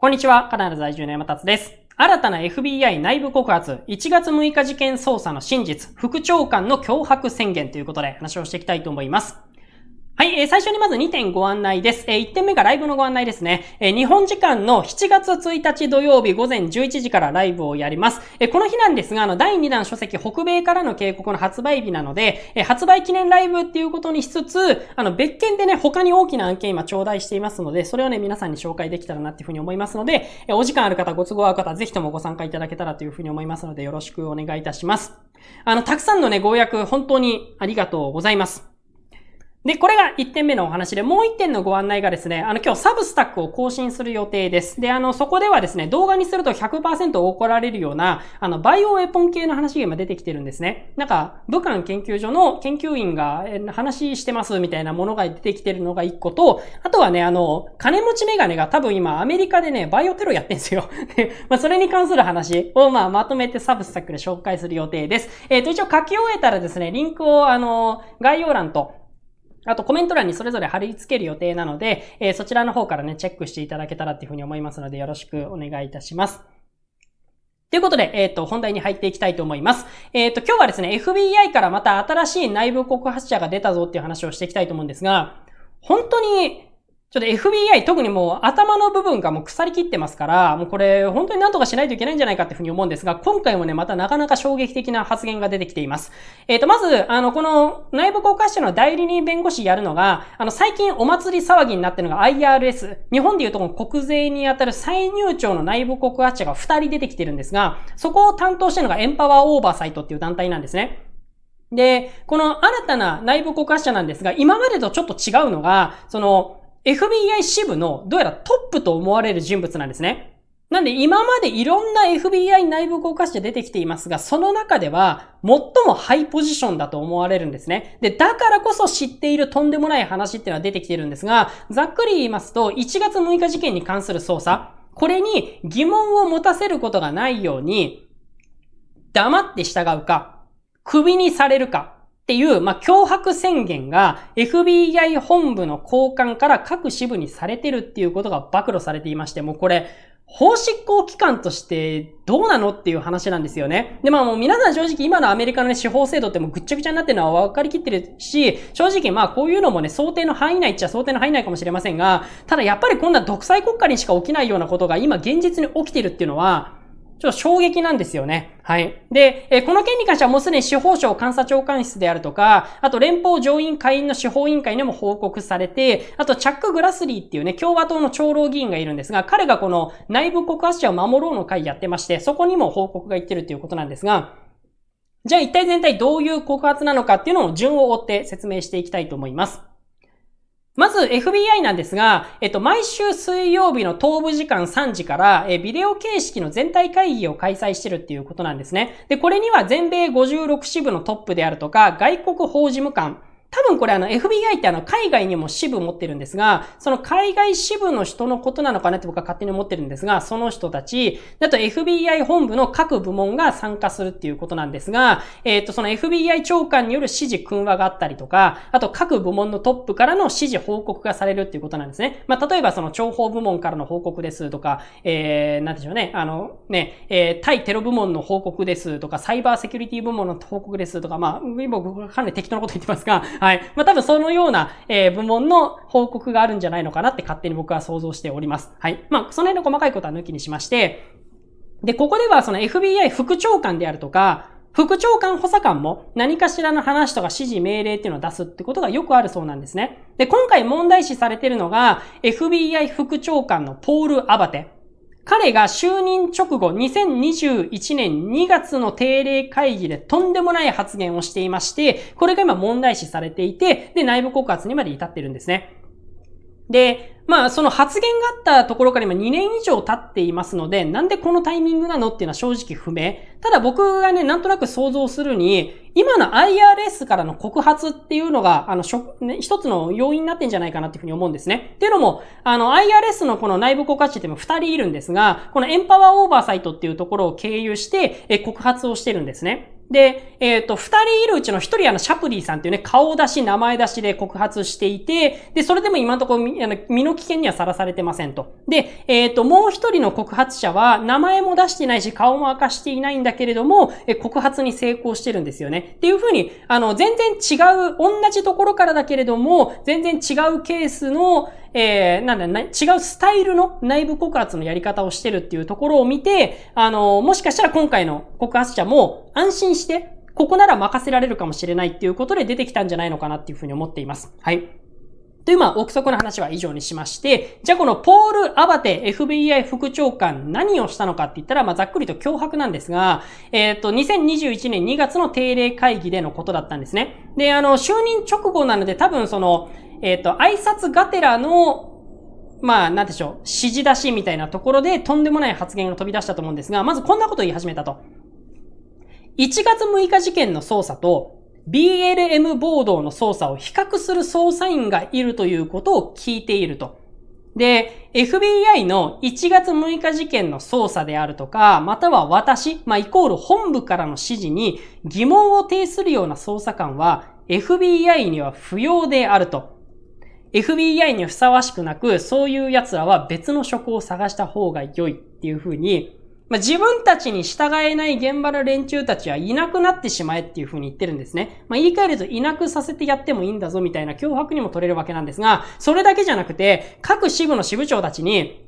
こんにちは、カナダ在住の山達です。新たな FBI 内部告発、1月6日事件捜査の真実、副長官の脅迫宣言ということで話をしていきたいと思います。はい、えー、最初にまず2点ご案内です。えー、1点目がライブのご案内ですね。えー、日本時間の7月1日土曜日午前11時からライブをやります。えー、この日なんですが、あの、第2弾書籍北米からの警告の発売日なので、えー、発売記念ライブっていうことにしつつ、あの、別件でね、他に大きな案件今頂戴していますので、それをね、皆さんに紹介できたらなっていうふうに思いますので、えー、お時間ある方、ご都合ある方、ぜひともご参加いただけたらというふうに思いますので、よろしくお願いいたします。あの、たくさんのね、ご予約、本当にありがとうございます。で、これが1点目のお話で、もう1点のご案内がですね、あの、今日サブスタックを更新する予定です。で、あの、そこではですね、動画にすると100%怒られるような、あの、バイオウェポン系の話が今出てきてるんですね。なんか、武漢研究所の研究員が話してますみたいなものが出てきてるのが1個と、あとはね、あの、金持ちメガネが多分今アメリカでね、バイオテロやってんすよ。まあ、それに関する話を、まあ、まとめてサブスタックで紹介する予定です。えっ、ー、と、一応書き終えたらですね、リンクを、あの、概要欄と、あとコメント欄にそれぞれ貼り付ける予定なので、えー、そちらの方からね、チェックしていただけたらっていうふうに思いますので、よろしくお願いいたします。ということで、えっ、ー、と、本題に入っていきたいと思います。えっ、ー、と、今日はですね、FBI からまた新しい内部告発者が出たぞっていう話をしていきたいと思うんですが、本当にちょっと FBI 特にもう頭の部分がもう腐りきってますから、もうこれ本当に何とかしないといけないんじゃないかっていうふうに思うんですが、今回もね、またなかなか衝撃的な発言が出てきています。えっ、ー、と、まず、あの、この内部公開者の代理人弁護士やるのが、あの、最近お祭り騒ぎになってるのが IRS。日本でいうと国税に当たる再入庁の内部告発者が2人出てきてるんですが、そこを担当してるのがエンパワーオーバーサイトっていう団体なんですね。で、この新たな内部告発者なんですが、今までとちょっと違うのが、その、FBI 支部のどうやらトップと思われる人物なんですね。なんで今までいろんな FBI 内部効果者出てきていますが、その中では最もハイポジションだと思われるんですね。で、だからこそ知っているとんでもない話っていうのは出てきてるんですが、ざっくり言いますと、1月6日事件に関する捜査、これに疑問を持たせることがないように、黙って従うか、首にされるか、っていう、まあ、脅迫宣言が FBI 本部の交換から各支部にされてるっていうことが暴露されていまして、もうこれ、法執行機関としてどうなのっていう話なんですよね。で、まあもう皆さん正直今のアメリカのね、司法制度ってもうぐっちゃぐちゃになってるのは分かりきってるし、正直まあこういうのもね、想定の範囲内っちゃ想定の範囲内かもしれませんが、ただやっぱりこんな独裁国家にしか起きないようなことが今現実に起きてるっていうのは、ちょっと衝撃なんですよね。はい。で、えこの件に関してはもうすでに司法省監査長官室であるとか、あと連邦上院会員の司法委員会にも報告されて、あとチャック・グラスリーっていうね、共和党の長老議員がいるんですが、彼がこの内部告発者を守ろうの会やってまして、そこにも報告がいってるっていうことなんですが、じゃあ一体全体どういう告発なのかっていうのを順を追って説明していきたいと思います。まず FBI なんですが、えっと、毎週水曜日の東部時間3時から、えビデオ形式の全体会議を開催してるっていうことなんですね。で、これには全米56支部のトップであるとか、外国法事務官、多分これあの FBI ってあの海外にも支部持ってるんですが、その海外支部の人のことなのかなって僕は勝手に思ってるんですが、その人たち、だと FBI 本部の各部門が参加するっていうことなんですが、えっ、ー、と、その FBI 長官による指示訓話があったりとか、あと各部門のトップからの指示報告がされるっていうことなんですね。まあ、例えばその情報部門からの報告ですとか、えー、なんでしょうね、あの、ね、えー、対テロ部門の報告ですとか、サイバーセキュリティ部門の報告ですとか、まあ、僕かなり適当なこと言ってますが、はい。まあ、多分そのような、えー、部門の報告があるんじゃないのかなって勝手に僕は想像しております。はい。まあ、その辺の細かいことは抜きにしまして、で、ここではその FBI 副長官であるとか、副長官補佐官も何かしらの話とか指示命令っていうのを出すってことがよくあるそうなんですね。で、今回問題視されてるのが FBI 副長官のポール・アバテ彼が就任直後、2021年2月の定例会議でとんでもない発言をしていまして、これが今問題視されていて、で、内部告発にまで至ってるんですね。で、まあ、その発言があったところから今2年以上経っていますので、なんでこのタイミングなのっていうのは正直不明。ただ僕がね、なんとなく想像するに、今の IRS からの告発っていうのが、あの、ね、一つの要因になってんじゃないかなっていうふうに思うんですね。っていうのも、あの、IRS のこの内部告発者っても2人いるんですが、このエンパワーオーバーサイトっていうところを経由して、え、告発をしてるんですね。で、えっ、ー、と、二人いるうちの一人、あの、シャプリーさんっていうね、顔出し、名前出しで告発していて、で、それでも今のところ、あの、身の危険にはさらされてませんと。で、えっ、ー、と、もう一人の告発者は、名前も出してないし、顔も明かしていないんだけれども、え告発に成功してるんですよね。っていうふうに、あの、全然違う、同じところからだけれども、全然違うケースの、えー、なんだ、な、違うスタイルの内部告発のやり方をしてるっていうところを見て、あの、もしかしたら今回の告発者も、安心して、ここなら任せられるかもしれないっていうことで出てきたんじゃないのかなっていうふうに思っています。はい。という、まあ、憶測の話は以上にしまして、じゃあこのポール・アバテ FBI 副長官何をしたのかって言ったら、まあ、ざっくりと脅迫なんですが、えっ、ー、と、2021年2月の定例会議でのことだったんですね。で、あの、就任直後なので多分その、えっ、ー、と、挨拶がてらのまあ、なんでしょう、指示出しみたいなところでとんでもない発言が飛び出したと思うんですが、まずこんなことを言い始めたと。1月6日事件の捜査と BLM 暴動の捜査を比較する捜査員がいるということを聞いていると。で、FBI の1月6日事件の捜査であるとか、または私、まあ、イコール本部からの指示に疑問を呈するような捜査官は FBI には不要であると。FBI にふさわしくなく、そういう奴らは別の職を探した方が良いっていうふうに、まあ、自分たちに従えない現場の連中たちはいなくなってしまえっていう風に言ってるんですね。まあ、言い換えるといなくさせてやってもいいんだぞみたいな脅迫にも取れるわけなんですが、それだけじゃなくて、各支部の支部長たちに、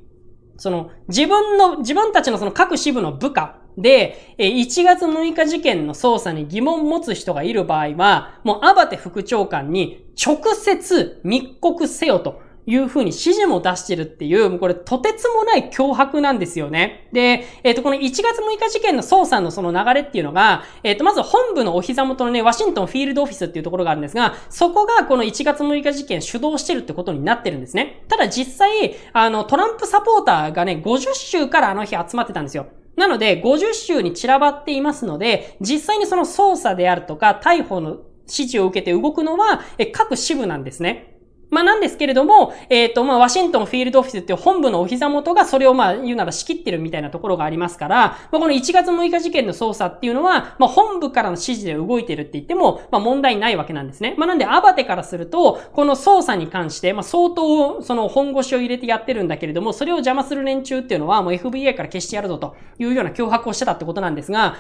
その、自分の、自分たちのその各支部の部下で、1月6日事件の捜査に疑問を持つ人がいる場合は、もうアバテ副長官に直接密告せよと。いうふうに指示も出してるっていう、もうこれとてつもない脅迫なんですよね。で、えっ、ー、と、この1月6日事件の捜査のその流れっていうのが、えっ、ー、と、まず本部のお膝元のね、ワシントンフィールドオフィスっていうところがあるんですが、そこがこの1月6日事件主導してるってことになってるんですね。ただ実際、あの、トランプサポーターがね、50州からあの日集まってたんですよ。なので、50州に散らばっていますので、実際にその捜査であるとか、逮捕の指示を受けて動くのは、各支部なんですね。まあなんですけれども、えっ、ー、と、まあワシントンフィールドオフィスっていう本部のお膝元がそれをまあ言うなら仕切ってるみたいなところがありますから、まあこの1月6日事件の捜査っていうのは、まあ本部からの指示で動いてるって言っても、まあ問題ないわけなんですね。まあなんでアバテからすると、この捜査に関して、まあ相当その本腰を入れてやってるんだけれども、それを邪魔する連中っていうのはもう FBI から消してやるぞというような脅迫をしてたってことなんですが、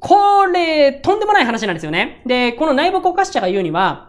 これ、とんでもない話なんですよね。で、この内部告発者が言うには、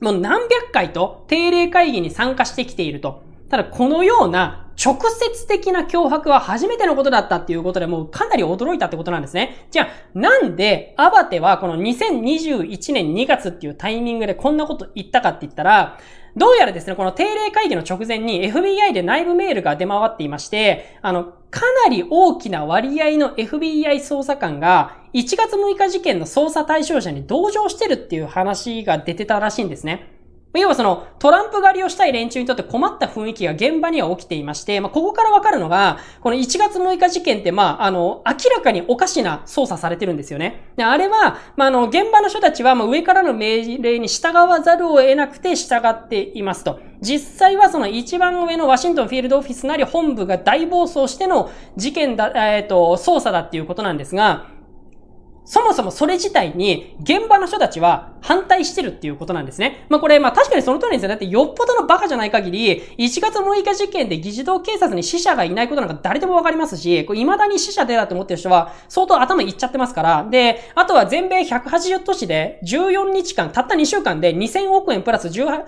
もう何百回と定例会議に参加してきていると。ただこのような直接的な脅迫は初めてのことだったっていうことでもうかなり驚いたってことなんですね。じゃあなんでアバテはこの2021年2月っていうタイミングでこんなこと言ったかって言ったら、どうやらですね、この定例会議の直前に FBI で内部メールが出回っていまして、あの、かなり大きな割合の FBI 捜査官が1月6日事件の捜査対象者に同情してるっていう話が出てたらしいんですね。要はそのトランプ狩りをしたい連中にとって困った雰囲気が現場には起きていまして、まあ、ここからわかるのが、この1月6日事件って、まあ、あの、明らかにおかしな操作されてるんですよね。であれは、まあ、あの、現場の人たちは、ま上からの命令に従わざるを得なくて従っていますと。実際はその一番上のワシントンフィールドオフィスなり本部が大暴走しての事件だ、えっ、ー、と、捜査だっていうことなんですが、そもそもそれ自体に現場の人たちは反対してるっていうことなんですね。まあこれ、まあ確かにその通りですよ。だってよっぽどのバカじゃない限り、1月6日事件で議事堂警察に死者がいないことなんか誰でもわかりますし、こ未だに死者出たと思ってる人は相当頭いっちゃってますから。で、あとは全米180都市で14日間、たった2週間で2000億円プラス18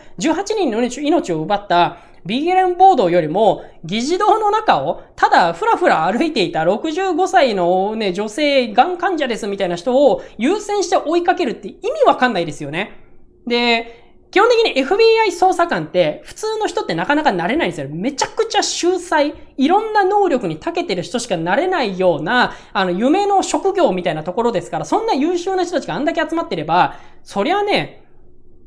人の命を奪ったビー m 暴動よりも、議事堂の中を、ただふらふら歩いていた65歳のね、女性、がん患者ですみたいな人を優先して追いかけるって意味わかんないですよね。で、基本的に FBI 捜査官って普通の人ってなかなかなれないんですよ。めちゃくちゃ秀才、いろんな能力に長けてる人しかなれないような、あの、夢の職業みたいなところですから、そんな優秀な人たちがあんだけ集まってれば、そりゃね、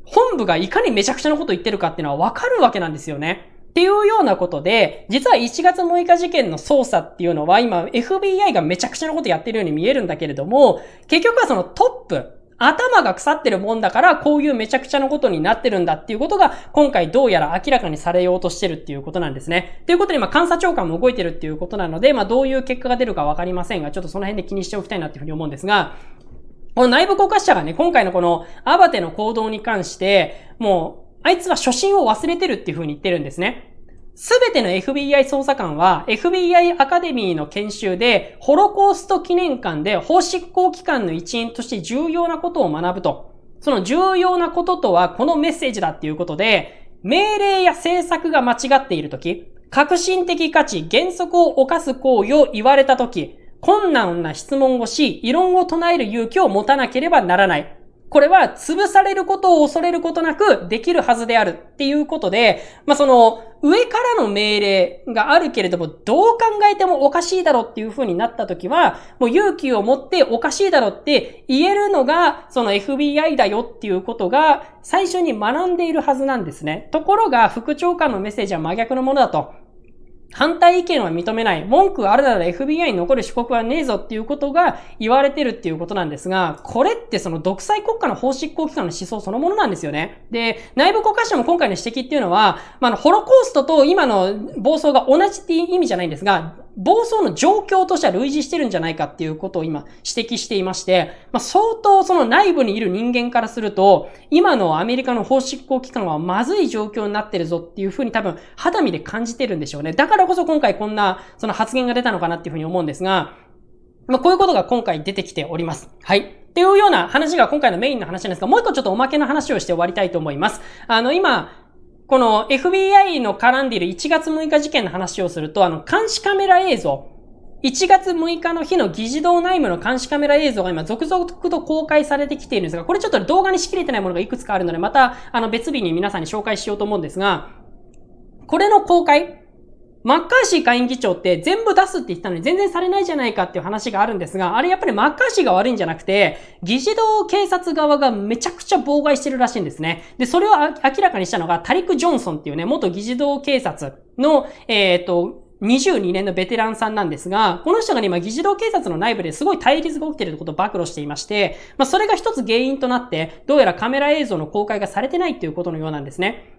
本部がいかにめちゃくちゃなこと言ってるかっていうのはわかるわけなんですよね。っていうようなことで、実は1月6日事件の捜査っていうのは今 FBI がめちゃくちゃなことやってるように見えるんだけれども、結局はそのトップ、頭が腐ってるもんだから、こういうめちゃくちゃなことになってるんだっていうことが、今回どうやら明らかにされようとしてるっていうことなんですね。ということで、ま監査長官も動いてるっていうことなので、まあ、どういう結果が出るかわかりませんが、ちょっとその辺で気にしておきたいなっていうふうに思うんですが、この内部告発者がね、今回のこのアバテの行動に関して、もう、あいつは初心を忘れてるっていう風に言ってるんですね。すべての FBI 捜査官は FBI アカデミーの研修でホロコースト記念館で法執行機関の一員として重要なことを学ぶと。その重要なこととはこのメッセージだっていうことで、命令や政策が間違っているとき、革新的価値、原則を犯す行為を言われたとき、困難な質問をし、異論を唱える勇気を持たなければならない。これは潰されることを恐れることなくできるはずであるっていうことで、まあ、その上からの命令があるけれども、どう考えてもおかしいだろうっていう風になった時は、もう勇気を持っておかしいだろうって言えるのが、その FBI だよっていうことが最初に学んでいるはずなんですね。ところが副長官のメッセージは真逆のものだと。反対意見は認めない。文句あるなら FBI に残る四国はねえぞっていうことが言われてるっていうことなんですが、これってその独裁国家の法執行機関の思想そのものなんですよね。で、内部国家省も今回の指摘っていうのは、まあ、あの、ホロコーストと今の暴走が同じっていう意味じゃないんですが、暴走の状況としては類似してるんじゃないかっていうことを今指摘していまして、まあ、相当その内部にいる人間からすると、今のアメリカの法執行機関はまずい状況になってるぞっていうふうに多分肌身で感じてるんでしょうね。だからこそ今回こんなその発言が出たのかなっていうふうに思うんですが、まあ、こういうことが今回出てきております。はい。っていうような話が今回のメインの話なんですが、もう一個ちょっとおまけの話をして終わりたいと思います。あの、今、この FBI の絡んでいる1月6日事件の話をすると、あの、監視カメラ映像。1月6日の日の議事堂内部の監視カメラ映像が今続々と公開されてきているんですが、これちょっと動画にしきれてないものがいくつかあるので、また、あの、別日に皆さんに紹介しようと思うんですが、これの公開、マッカーシー下院議長って全部出すって言ったのに全然されないじゃないかっていう話があるんですが、あれやっぱりマッカーシーが悪いんじゃなくて、議事堂警察側がめちゃくちゃ妨害してるらしいんですね。で、それを明らかにしたのがタリク・ジョンソンっていうね、元議事堂警察の、えっ、ー、と、22年のベテランさんなんですが、この人がね、今、議事堂警察の内部ですごい対立が起きていることを暴露していまして、まあ、それが一つ原因となって、どうやらカメラ映像の公開がされてないっていうことのようなんですね。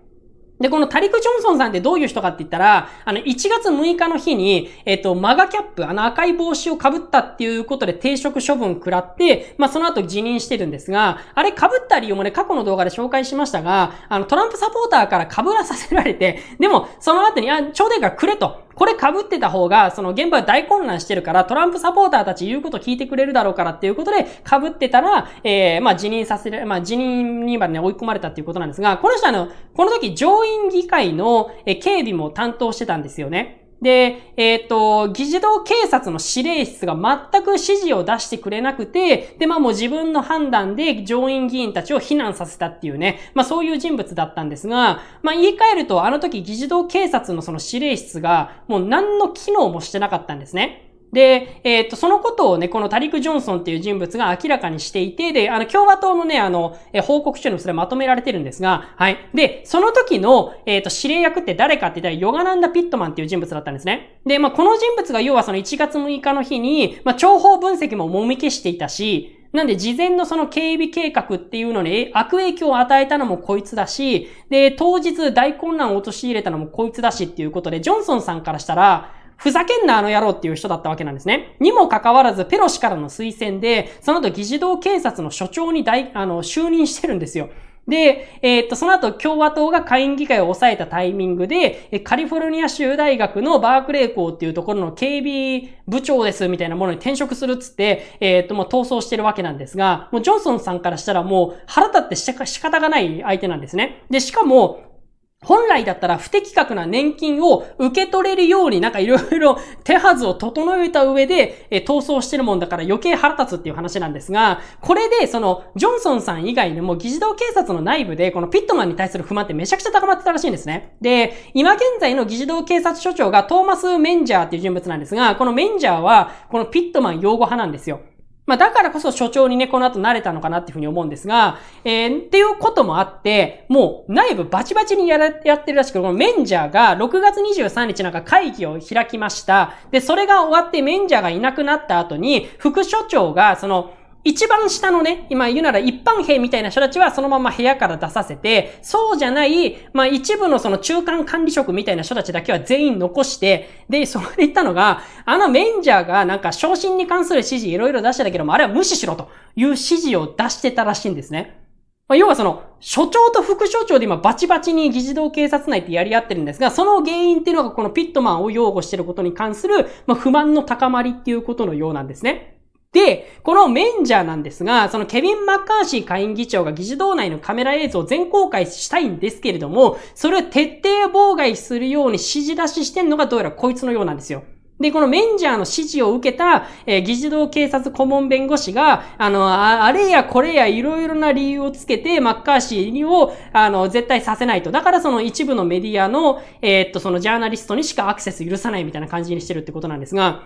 で、このタリク・ジョンソンさんってどういう人かって言ったら、あの、1月6日の日に、えっと、マガキャップ、あの赤い帽子を被ったっていうことで停職処分食らって、まあ、その後辞任してるんですが、あれ被った理由もね、過去の動画で紹介しましたが、あの、トランプサポーターから被らさせられて、でも、その後に、あ、ちょうでがくれと。これ被ってた方が、その現場大混乱してるから、トランプサポーターたち言うこと聞いてくれるだろうからっていうことで、被ってたら、えー、まあ辞任させる、まあ辞任にまでね、追い込まれたっていうことなんですが、この人あの、この時上院議会の警備も担当してたんですよね。で、えっ、ー、と、議事堂警察の指令室が全く指示を出してくれなくて、で、まあもう自分の判断で上院議員たちを避難させたっていうね、まあそういう人物だったんですが、まあ言い換えると、あの時議事堂警察のその指令室が、もう何の機能もしてなかったんですね。で、えっ、ー、と、そのことをね、このタリク・ジョンソンっていう人物が明らかにしていて、で、あの、共和党のね、あの、え報告書にもそれまとめられてるんですが、はい。で、その時の、えっ、ー、と、指令役って誰かって言ったら、ヨガナンダ・ピットマンっていう人物だったんですね。で、まあ、この人物が要はその1月6日の日に、まあ、情報分析ももみ消していたし、なんで事前のその警備計画っていうのに悪影響を与えたのもこいつだし、で、当日大混乱を陥れたのもこいつだしっていうことで、ジョンソンさんからしたら、ふざけんなあの野郎っていう人だったわけなんですね。にもかかわらず、ペロシからの推薦で、その後議事堂検察の所長に大、あの、就任してるんですよ。で、えー、っと、その後共和党が下院議会を抑えたタイミングで、カリフォルニア州大学のバークレー校っていうところの警備部長ですみたいなものに転職するっつって、えー、っと、もう逃走してるわけなんですが、もうジョンソンさんからしたらもう腹立って仕方がない相手なんですね。で、しかも、本来だったら不適格な年金を受け取れるようになんかいろいろ手はずを整えた上で、え逃走してるもんだから余計腹立つっていう話なんですが、これでそのジョンソンさん以外にも議事堂警察の内部でこのピットマンに対する不満ってめちゃくちゃ高まってたらしいんですね。で、今現在の議事堂警察署長がトーマス・メンジャーっていう人物なんですが、このメンジャーはこのピットマン擁護派なんですよ。まあ、だからこそ所長にね、この後慣れたのかなっていうふうに思うんですが、えー、っていうこともあって、もう内部バチバチにやらやってるらしく、このメンジャーが6月23日なんか会議を開きました。で、それが終わってメンジャーがいなくなった後に、副所長が、その、一番下のね、今言うなら一般兵みたいな人たちはそのまま部屋から出させて、そうじゃない、まあ一部のその中間管理職みたいな人たちだけは全員残して、で、そこで言ったのが、あのメンジャーがなんか昇進に関する指示いろいろ出してたけども、あれは無視しろという指示を出してたらしいんですね。ま要はその、所長と副所長で今バチバチに議事堂警察内ってやり合ってるんですが、その原因っていうのがこのピットマンを擁護してることに関する、まあ、不満の高まりっていうことのようなんですね。で、このメンジャーなんですが、そのケビン・マッカーシー下院議長が議事堂内のカメラ映像を全公開したいんですけれども、それを徹底妨害するように指示出ししてんのがどうやらこいつのようなんですよ。で、このメンジャーの指示を受けた、えー、議事堂警察顧問弁護士が、あの、あれやこれやいろいろな理由をつけて、マッカーシーを、あの、絶対させないと。だからその一部のメディアの、えー、っと、そのジャーナリストにしかアクセス許さないみたいな感じにしてるってことなんですが、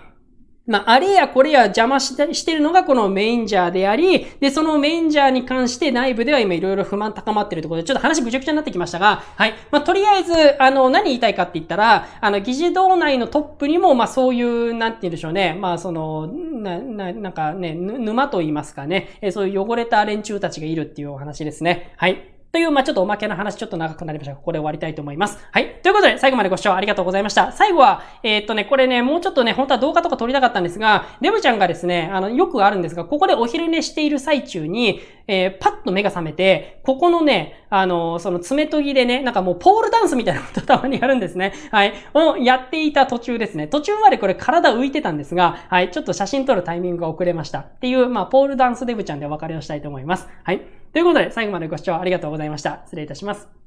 まあ、あれやこれや邪魔してるのがこのメインジャーであり、で、そのメインジャーに関して内部では今いろいろ不満高まってるところで、ちょっと話ぐちゃぐちゃになってきましたが、はい。まあ、とりあえず、あの、何言いたいかって言ったら、あの、議事堂内のトップにも、まあ、そういう、なんて言うんでしょうね。まあ、その、な、な、なんかね、沼と言いますかね。えそういう汚れた連中たちがいるっていうお話ですね。はい。という、まあ、ちょっとおまけの話、ちょっと長くなりましたが、ここで終わりたいと思います。はい。ということで、最後までご視聴ありがとうございました。最後は、えー、っとね、これね、もうちょっとね、本当は動画とか撮りたかったんですが、デブちゃんがですね、あの、よくあるんですが、ここでお昼寝している最中に、えー、パッと目が覚めて、ここのね、あのその爪研ぎでね、なんかもうポールダンスみたいなことたまにやるんですね。はい。をやっていた途中ですね。途中までこれ体浮いてたんですが、はい。ちょっと写真撮るタイミングが遅れました。っていう、まあ、ポールダンスデブちゃんでお別れをしたいと思います。はい。ということで、最後までご視聴ありがとうございました。失礼いたします。